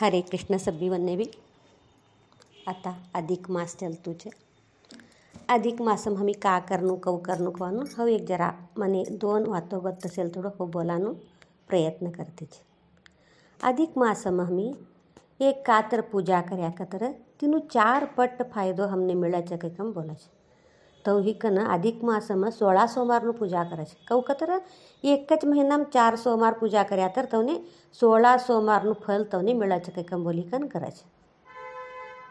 हरे कृष्ण सभी वन्य बी आता अधिक मास चलतू है अधिक मासम हमें का करणू कव करणू कहू हम एक जरा मैंने दोन वातो गत्तसेल थोड़ा हो बोला प्रयत्न करते छे अधिक मासम हमें एक कातर पूजा कराया कतर तीनों चार पट फायदो हमने मिला चके कम बोला छे તૌહિકને અધિક માસમાં સોળા સોમવારનું પૂજા કરે છે કહું કતર એક જ મહિનામાં ચાર સોમવાર પૂજા કર્યા તર તવને સોળા સોમવારનું ફલ તવને મળે છે કંઈક અંબોલીકન કરે છે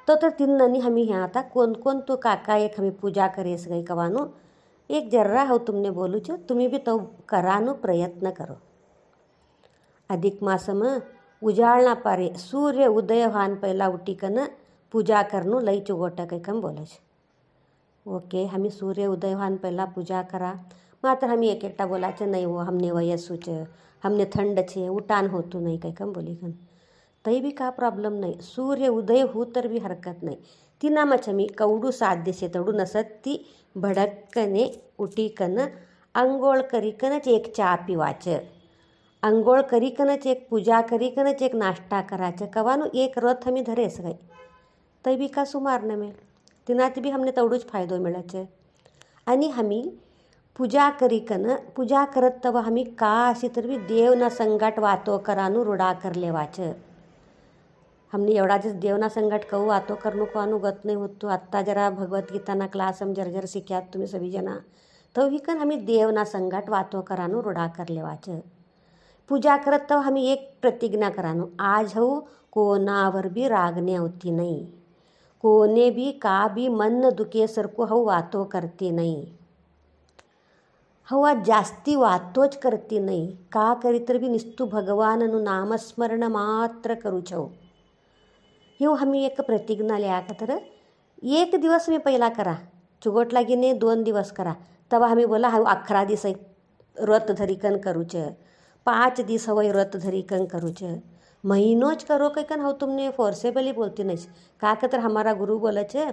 તો તો તિન્નની હમી ह्या હતા કોણ કોણ તો કાકા એક હમી પૂજા કરીશ ગઈ કવાનું એક જરા હું તમને બોલું છું તમે બી તવ કરવાનો પ્રયત્ન કરો અધિક માસમાં ઉજાળના પારે સૂર્ય ઉદય વાન પહેલાં ઉટીકને પૂજા કરનું લઈ ચુગોટા કંઈક એમ બોલે છે ओके हमी सूर्य उदय व्हान पहिला पूजा करा मात्र हमी एक एकटा बोलायचं नाही हो हमने च हमने थंड छे उठान होतो नाही काय कम बोली कन तही बी का प्रॉब्लेम नाही सूर्य उदय हो तर बी हरकत नाही ती मच मी कवडू साध्य से तवडू नसत ती भडकने उटीकन करी करीकनच एक चहा पिवायचं करी करीकनच एक पूजा करिकनच एक नाश्ता करायचं कवानू एक रथ आम्ही धरेस काय तै बी का सुमार नमेल तिनात भी हमने तेवढोच फायदो मेळचे आणि हमी पूजा करी कन पूजा करत तव हमी का अशी तर बी देव ना संगट वातो करानू रुडा कर वाच हमने एवढा दिस देवना संगट कहू वातो करणू कोनू गत नाही होत तू आत्ता जरा भगवद्गीताना क्लास हम जर जर शिक्यात तुम्ही सभी तो ही कन आम्ही ना संगट वातो करानू रुडा कर वाच पूजा करत तव हमी एक प्रतिज्ञा करानू आज हऊ कोणावर बी रागण्या होती नाही कोने भी का भी मन दुखे सरको हांव वातो करती नहीं हांव जास्ती वातोच करती नहीं का करीत बी निस्तू भगवाननु नामस्मरण मात्र करूच हांव ह्यो आमी एक प्रतिज्ञा लिया खातर एक दिवस मी पहिला करा चुगट लागिने दोन दिवस करा तेव्हा हमें बोला हा अकरा दिस व्रत धरिकन करूच पांच दीस हवय व्रत धरिकन करूचे મહિનો જ કરો કંઈક ને હવે તમને ફોર્સેબલી બોલતી નહીં કા કે હમારા ગુરુ બોલે છે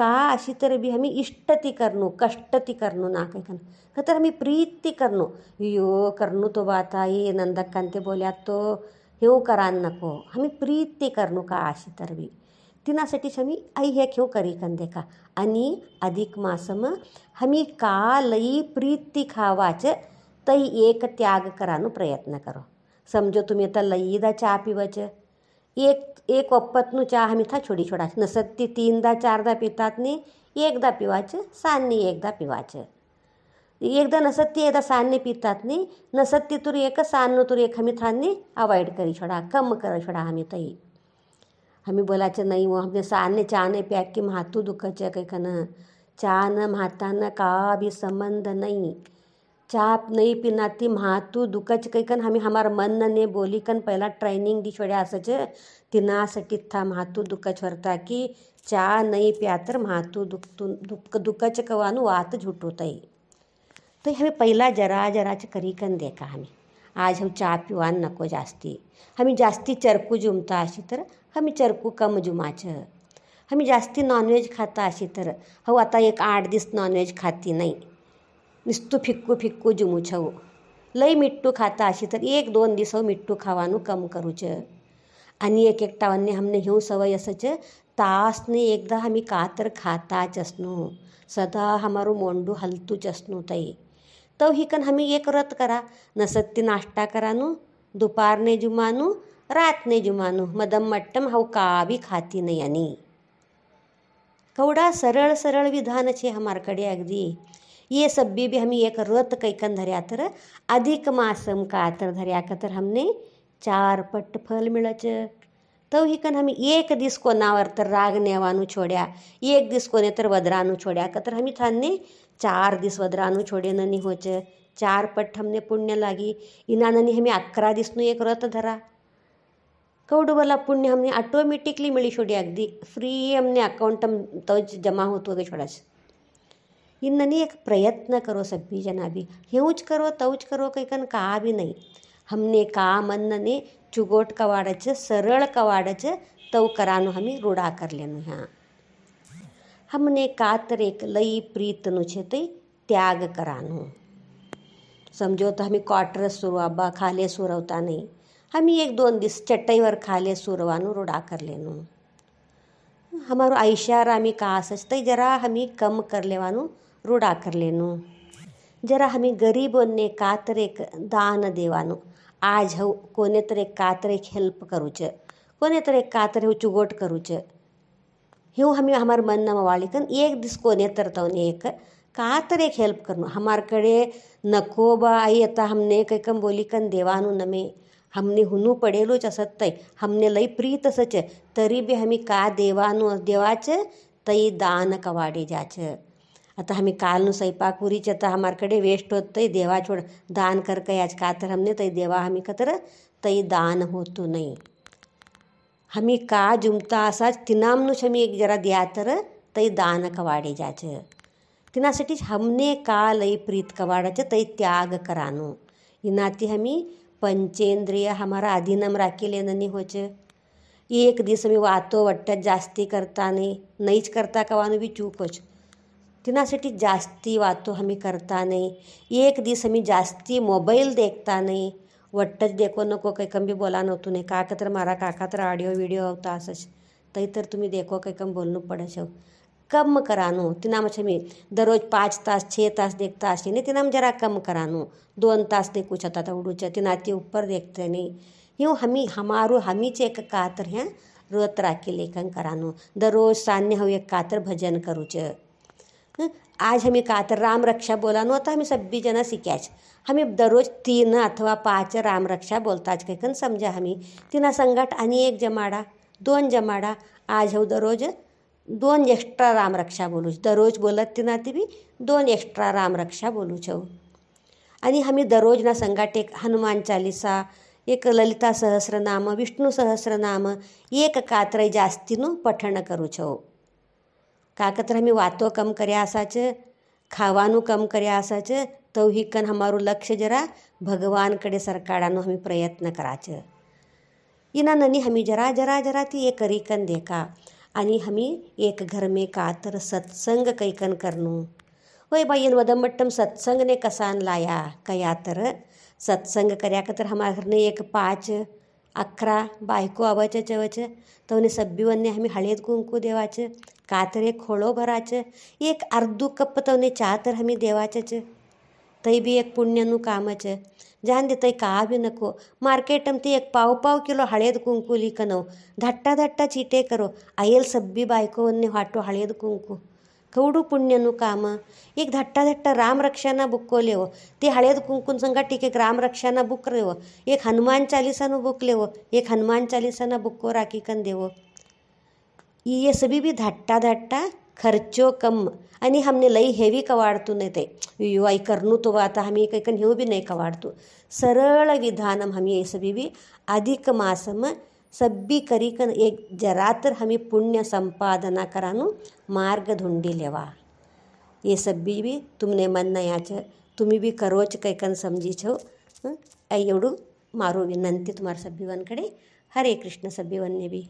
का अशी तर बी आम्ही इष्टती करनो कष्टती करनो ना काय करणार तर आम्ही प्रीती करनो यो करनो तो बाता ये नंदकांते बोल्यात तो हेव करान नको आम्ही प्रीती करनो का अशी तर बी तिनासाठीच आम्ही आई हे खेव करी कंदे का आणि अधिक मासम आम्ही का लई प्रीती खावाच तई एक त्याग करानो प्रयत्न करो समजो तुम्ही आता लईदा चहा पिवायचं एक एक वप्पतनू चहा आम्ही था छोडी छोडा नसत ती तीनदा चारदा पितात नी एकदा पिवायचं साननी एकदा पिवायचं एकदा नसत ती एकदा सान्नी पितात नी नसत ती तुरी एक सान्न तुरी एक आम्ही थांनी अवॉइड करी छोडा कम कर छोडा आम्ही तई आम्ही बोलायचं नाही व आम्ही चहा चहाने प्याक की म्हातू दुखायचं काही कन चान न का बी संबंध नाही चहा नहीं पिना ती म्हातू दुखच कैकन आमी हमार मन न ने बोली कन पहला ट्रेनिंग दी छोड्या असायचे तिनासाठी था म्हातू दुखच वरता कि चहा नहीं प्या तर म्हातू दुख दुख दुखच कवानू वात झुटोताई तो हमें पहिला जरा जरा च करी कन देखा हमें आज हम चाह पिवान नको जास्ती हमें जास्ती चरकू जुमता अशी तर हमें चरकू कम जुमाच हमें जास्ती नॉनव्हेज खाता अशी तर हो आता एक आठ दिस नॉनव्हेज खाती नहीं नुसतं फिक्कू फिक्कू जुमुछव लई मिठ्ठू खाता अशी तर एक दोन दिसव मिठ्ठू खाવાનું કમ કરું છે आणि एक एकटावांनी हमने ह्यो सवय असं तासने एकदा आम्ही का तर खाता चसनू सदा हमारो मोंडू हलतू चसनू तई तो हिकन हमी एक रत करा नसत ती नाश्ता करानू दुपारने जुमानू रातने जुमानू मदम मट्टम हाव कावी खाती नाही आणि कवडा सरळ सरळ विधान छे हमारकडे अगदी ये सब भी, भी हम एक रथ कैकन धरिया तर अधिक मासम का तर धरा कतर हमने चार पट्ट फल मिलच तब तो ही कन हम एक दिस कोनावर तर राग नेवानू छोड़या एक दिस को तर वदरानू छोड्या कतर हम थाने चार दिस वदरानू छोडे ननी होच चार पट हमने पुण्य लागी इनाननी हमें अकरा नु एक रथ धरा कौडवाला पुण्य हमने ऑटोमेटिकली मिली छोड़ी अगदी फ्री हमने अकाउंट हम तो जमा हो तो छोड़ा इन्हनी एक प्रयत्न करो सभी जना भी यूँ करो तवच करो कहीं कहा भी नहीं हमने कहा मन ने चुगोट कवाड़च सरल कवाड़च तव करानो हमें रूढ़ा कर लेनु हाँ हमने कातर एक लई प्रीत नु त्याग करानो समझो तो हमें क्वार्टरस सुरवाबा खाले सुरवता नहीं हमें एक दोन दिस वर खाले सुरवानु रूढ़ा कर लेनु हमारो आयशार आम्ही का असच ते जरा आम्ही कम कर लेवानू રૂડા કર લેનું જરા हमें ગરીબોને કાતરે દાન દેવાનું આજ હું કોને તરે કાતરે હેલ્પ કરું છે કોને તરે કાતરે હું ચુગોટ કરું છે હું હમે હમાર મનમાં વાળીકન એક દિવસ કોને તરતવને એક કાતરે હેલ્પ કરનું હમાર કડે નકોબા આઈ હતા હમને કંઈકમ બોલીકન દેવાનું નમે હમને હુનું પડેલું છે સત્તય હમને લઈ પ્રીત છે તરી બી હમી કા દેવાનું દેવા છે તઈ દાન કવાડી જા છે અતહ હમે કાલ નું સઈ પાક પૂરી છત હમાર કડે વેસ્ટ હોત દેવા છોડ दान કર ક આજ કાતર હમને તઈ દેવા હમે કતર તઈ দান હોતું નહી હમે કા જુમતા સાચ તીનામ નું શમી એક જરા દે આતર તઈ দান ક વાડી જાછ તીના સટી હમને કાલઈ प्रीत કવાડા છ તઈ ત્યાગ કરાન ઇનાતિ હમી પંચેન્દ્રિય હમારા આધીનમ રાખી લેન નહી હોજે એક દિસે વાતો વટત જસ્તી કરતા નહી જ કરતા કવાન બી ચૂકછ तिनासाठी जास्ती वातो आमी करता न्ही एक दीस आमी जास्ती मोबायल देखता न्ही वट्टच देखो नको काही कमी बोला नव्हतो नाही काका तर मारा काका तर ऑडिओ व्हिडिओ होता असं तरी तर तुम्ही देखो काही कम बोलणं पडे कम करा करानो तिना म्हणजे मी दररोज पाच तास छे तास देखता असे नाही तिना जरा कम करानो दोन तास देखू आता तो उडूच्या तिना ती उपर देखते नाही हिं हमी हमारू हमीच एक कातर ह्या रोत राखी लेखन करानो दररोज सान्य हांव एक कातर भजन करूचें आज हमी कात्र रामरक्षा राम रक्षा बोला नव्हतं आम्ही सभी जना शिक्याच आम्ही दररोज तीन अथवा पाच राम रक्षा बोलताच काही कन समजा हमी तिना संघाट आणि एक जमाडा दोन जमाडा आज हो दररोज दोन एक्स्ट्रा राम रक्षा बोलूच दररोज बोलत तिना ती बी दोन एक्स्ट्रा राम रक्षा बोलूच आणि हमी दररोज ना संघाट एक हनुमान चालिसा एक ललिता सहस्रनाम विष्णू सहस्रनाम एक कात्र जास्तीनं पठण करू हो का कतर हमी वातो कम करेशाच खावानु कम कन हमारो लक्ष्य जरा भगवानकडे हमें प्रयत्न कराच इना ननी हमी जरा जरा जरा ती रिकन देखा, आणि हमी एक घर में का तर सत्संग कैकन करनू. होय भाईन मदम सत्संग ने कसान लाया कया तर सत्संग तर हमार घरने एक पाच ಅಕ್ರ बायको ಅವಚ ಚವಚ ತವನೆ ಸಬ್ಬಿವನ್ನೆ ಹಮಿ हळेद कुंकू देवाचे कातरे खोळो भराचे एक अर्धू कप तवने चा तर हमी देवाचच तै बी एक पुण्यनु कामाचे जान दे तै का बी नको मार्केटम ते एक पाव पाव किलो हळेद कुंकू लिकनव धट्टा धट्टा चिटे करो आयल सब्बी बायकोवन्ने वाटो हळेद कुंकू ಕೌಡು काम एक धाट्टा धट्टा धट्टा ರಾಮ ರಕ್ಷಾನ ते ती कुंकुन संघा एक राम बुक बुक ಬುಕ್ರೇವು एक हनुमान बुक बुकलेवो एक हनुमान बुक बुक्को राखी कन देवो ये सभी भी धाट्टा धाट्टा खर्चो कम आणि हमने लई हेवी कवाडतो नाही ते यो आई करणू तो आता हमी काही कन हेऊ बी नाही कवाडतो सरळ विधानम हमी ये सभी भी अधिक मासम सभी करी कर एक जरातर हमें पुण्य संपादना करानो मार्ग ढूंढी लेवा ये सब्बी भी तुमने मन नया छ तुम्हें भी करोच कई कन समझी छो एवढू मारो विनंती तुम्हारा सभ्यवन कडे हरे कृष्ण ने भी